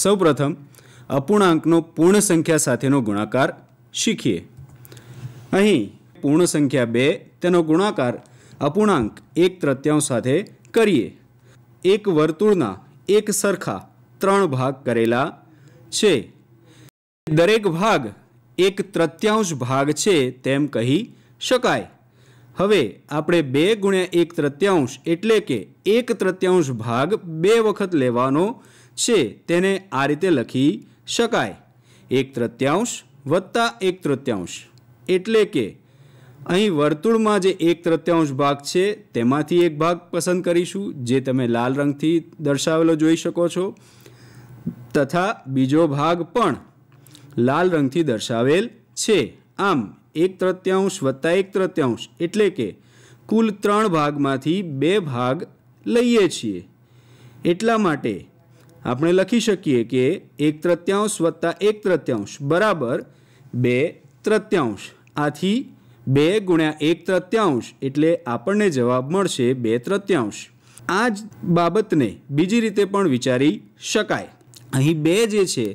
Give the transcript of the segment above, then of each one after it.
સૌપ્રથમ અપૂર્ણાંકનો પૂર્ણ સંખ્યા સાથેનો ગુણાકાર શીખીએ અહીં પૂર્ણ સંખ્યા બે તેનો ગુણાકાર અપૂર્ણાંક એક તૃત્યાંશ સાથે કરીએ એક વર્તુળના એક સરખા ત્રણ ભાગ કરેલા છે દરેક ભાગ એક તૃત્યાંશ ભાગ છે તેમ કહી શકાય હવે આપણે બે ગુણ્યા એક તૃત્યાંશ એટલે કે એક તૃત્યાંશ ભાગ બે વખત લેવાનો છે તેને આ રીતે લખી શકાય એક તૃત્યાંશ વત્તા એક તૃત્યાંશ એટલે કે અહીં વર્તુળમાં જે એક તૃત્યાંશ ભાગ છે તેમાંથી એક ભાગ પસંદ કરીશું જે તમે લાલ રંગથી દર્શાવેલો જોઈ શકો છો તથા બીજો ભાગ પણ લાલ રંગથી દર્શાવેલ છે આમ એક તૃત્યાંશ વત્તા એક તૃત્યાંશ એટલે કે કુલ ત્રણ ભાગમાંથી બે ભાગ લઈએ છીએ એટલા માટે આપણે લખી શકીએ કે એક તૃત્યાંશ વત્તા એક તૃત્યાંશ બરાબર બે તૃત્યાંશ આથી બે ગુણ્યા એક તૃત્યાંશ એટલે આપણને જવાબ મળશે બે તૃત્યાંશ આ જ બાબતને બીજી રીતે પણ વિચારી શકાય અહીં બે જે છે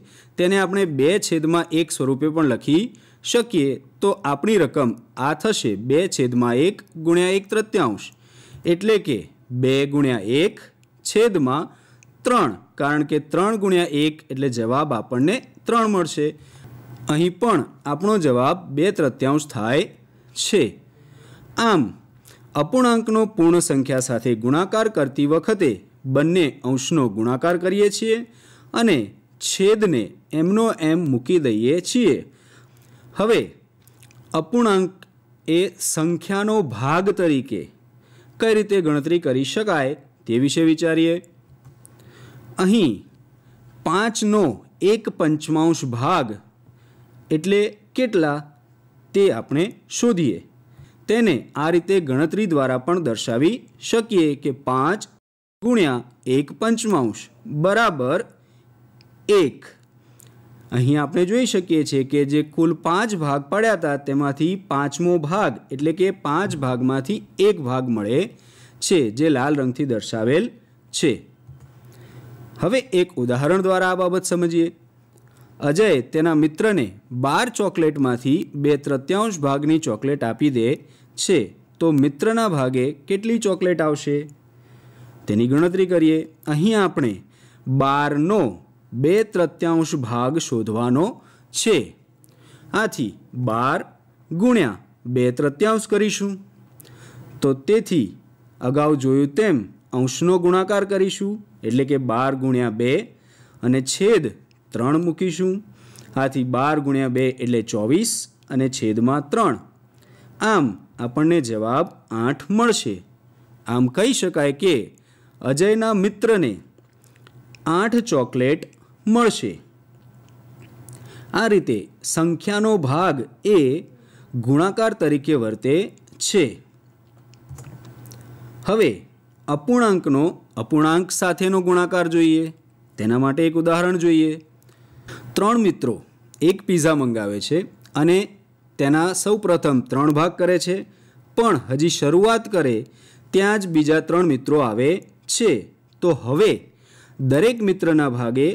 તેને આપણે બે છેદમાં એક સ્વરૂપે પણ લખી શકીએ તો આપણી રકમ આ થશે બે છેદમાં એક ગુણ્યા એક તૃત્યાંશ એટલે કે બે ગુણ્યા એક છેદમાં ત્રણ કારણ કે ત્રણ ગુણ્યા એક એટલે જવાબ આપણને ત્રણ મળશે અહીં પણ આપણો જવાબ બે તૃત્યાંશ થાય છે આમ અપૂર્ણાંકનો પૂર્ણ સંખ્યા સાથે ગુણાકાર કરતી વખતે બંને અંશનો ગુણાકાર કરીએ છીએ અને છેદને એમનો એમ મૂકી દઈએ છીએ હવે અપૂર્ણાંક એ સંખ્યાનો ભાગ તરીકે કઈ રીતે ગણતરી કરી શકાય તે વિશે વિચારીએ અહીં પાંચનો એક પંચમાંશ ભાગ એટલે કેટલા તે આપણે શોધીએ તેને આ રીતે ગણતરી દ્વારા પણ દર્શાવી શકીએ કે પાંચ ગુણ્યા એક પંચમાંશ બરાબર એક અહીં આપણે જોઈ શકીએ છીએ કે જે કુલ પાંચ ભાગ પડ્યા હતા તેમાંથી પાંચમો ભાગ એટલે કે પાંચ ભાગમાંથી એક ભાગ મળે છે જે લાલ રંગથી દર્શાવેલ છે હવે એક ઉદાહરણ દ્વારા આ બાબત સમજીએ અજય તેના મિત્રને બાર ચોકલેટમાંથી બે તૃત્યાંશ ભાગની ચોકલેટ આપી દે છે તો મિત્રના ભાગે કેટલી ચોકલેટ આવશે તેની ગણતરી કરીએ અહીં આપણે બારનો બે તૃત્યાંશ ભાગ શોધવાનો છે આથી બાર ગુણ્યા બે તૃત્યાંશ કરીશું તો તેથી અગાઉ જોયું તેમ અંશનો ગુણાકાર કરીશું એટલે કે બાર ગુણ્યા બે અને છેદ ત્રણ મૂકીશું આથી બાર ગુણ્યા બે એટલે ચોવીસ અને છેદમાં ત્રણ આમ આપણને જવાબ આઠ મળશે આમ કહી શકાય કે અજયના મિત્રને આઠ ચોકલેટ મળશે આ રીતે સંખ્યાનો ભાગ એ ગુણાકાર તરીકે વર્તે છે હવે અપૂર્ણાંકનો અપૂર્ણાંક સાથેનો ગુણાકાર જોઈએ તેના માટે એક ઉદાહરણ જોઈએ ત્રણ મિત્રો એક પીઝા મંગાવે છે અને તેના સૌપ્રથમ ત્રણ ભાગ કરે છે પણ હજી શરૂઆત કરે ત્યાં જ બીજા ત્રણ મિત્રો આવે છે તો હવે દરેક મિત્રના ભાગે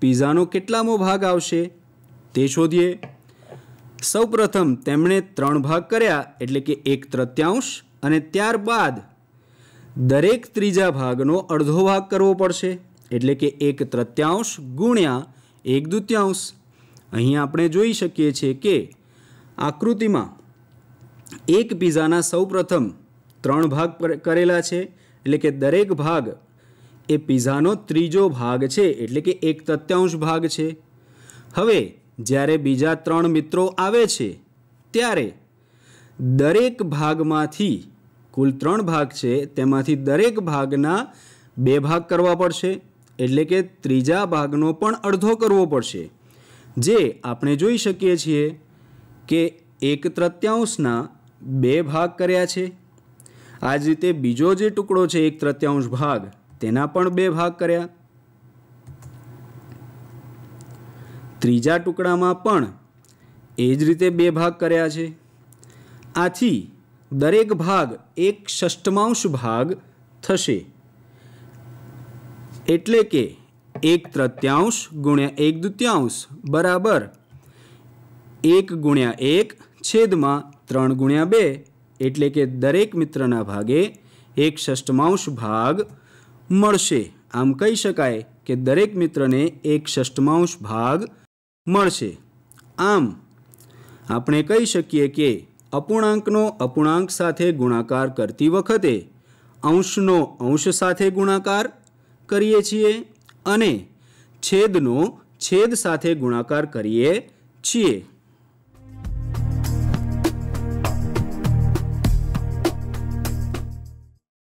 પીઝાનો કેટલામો ભાગ આવશે તે શોધીએ સૌપ્રથમ તેમણે ત્રણ ભાગ કર્યા એટલે કે એક તૃત્યાંશ અને ત્યારબાદ દરેક ત્રીજા ભાગનો અડધો ભાગ કરવો પડશે એટલે કે એક તૃત્યાંશ ગુણ્યા એક દ્વિત્યાંશ અહીં આપણે જોઈ શકીએ છીએ કે આકૃતિમાં એક પીઝાના સૌપ્રથમ ત્રણ ભાગ કરેલા છે એટલે કે દરેક ભાગ એ પીઝાનો ત્રીજો ભાગ છે એટલે કે એક તત્યાંશ ભાગ છે હવે જ્યારે બીજા ત્રણ મિત્રો આવે છે ત્યારે દરેક ભાગમાંથી કુલ ત્રણ ભાગ છે તેમાંથી દરેક ભાગના બે ભાગ કરવા પડશે એટલે કે ત્રીજા ભાગનો પણ અડધો કરવો પડશે જે આપણે જોઈ શકીએ છીએ કે એક તૃત્યાંશના બે ભાગ કર્યા છે આ જ રીતે બીજો જે ટુકડો છે એક તૃત્યાંશ ભાગ તેના પણ બે ભાગ કર્યા ત્રીજા ટુકડામાં પણ એ જ રીતે બે ભાગ કર્યા છે આથી દરેક ભાગ એક ષષ્ટમાંશ ભાગ થશે એટલે કે એક તૃત્યાંશ ગુણ્યા એક દ્વિત્યાંશ બરાબર એક ગુણ્યા એક છેદમાં ત્રણ ગુણ્યા બે એટલે કે દરેક મિત્રના ભાગે એક ષષ્ટમાંશ ભાગ મળશે આમ કહી શકાય કે દરેક મિત્રને એક ષષ્ટમાંશ ભાગ મળશે આમ આપણે કહી શકીએ કે અપૂર્ણાંકનો અપૂર્ણાંક સાથે ગુણાકાર કરતી વખતે અંશનો અંશ સાથે ગુણાકાર કરીએ છીએ અને છેદનો છેદ સાથે ગુણાકાર કરીએ છીએ